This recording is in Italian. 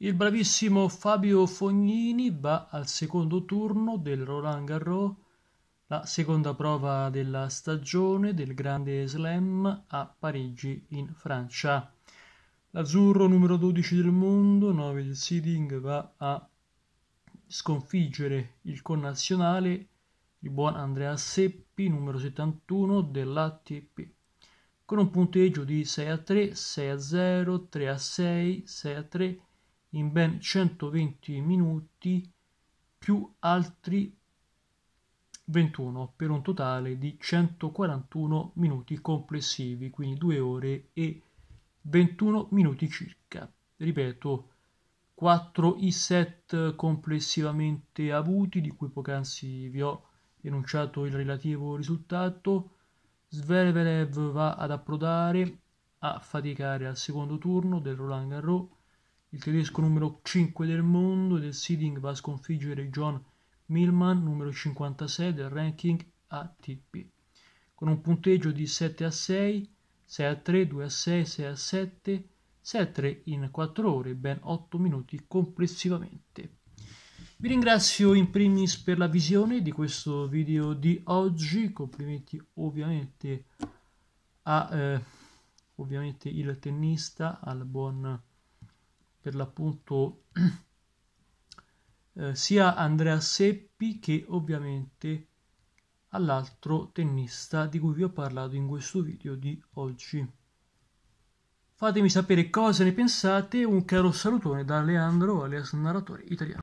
Il bravissimo Fabio Fognini va al secondo turno del Roland Garros, la seconda prova della stagione del Grande Slam a Parigi in Francia. L'azzurro numero 12 del mondo, 9 del seeding, va a sconfiggere il connazionale, il buon Andrea Seppi, numero 71 dell'ATP con un punteggio di 6 a 3, 6 a 0, 3 a 6, 6 a 3 in ben 120 minuti più altri 21 per un totale di 141 minuti complessivi, quindi 2 ore e 21 minuti circa. Ripeto, 4 i set complessivamente avuti, di cui poc'anzi vi ho enunciato il relativo risultato. Zverev va ad approdare a faticare al secondo turno del Roland Garros il tedesco numero 5 del mondo del seeding va a sconfiggere John Millman, numero 56 del ranking ATP, con un punteggio di 7 a 6, 6 a 3, 2 a 6, 6 a 7, 6 a 3 in 4 ore, ben 8 minuti complessivamente. Vi ringrazio in primis per la visione di questo video di oggi, complimenti ovviamente a eh, ovviamente il tennista, al buon per l'appunto eh, sia Andrea Seppi che ovviamente all'altro tennista di cui vi ho parlato in questo video di oggi. Fatemi sapere cosa ne pensate, un caro salutone da Leandro alias narratore italiano.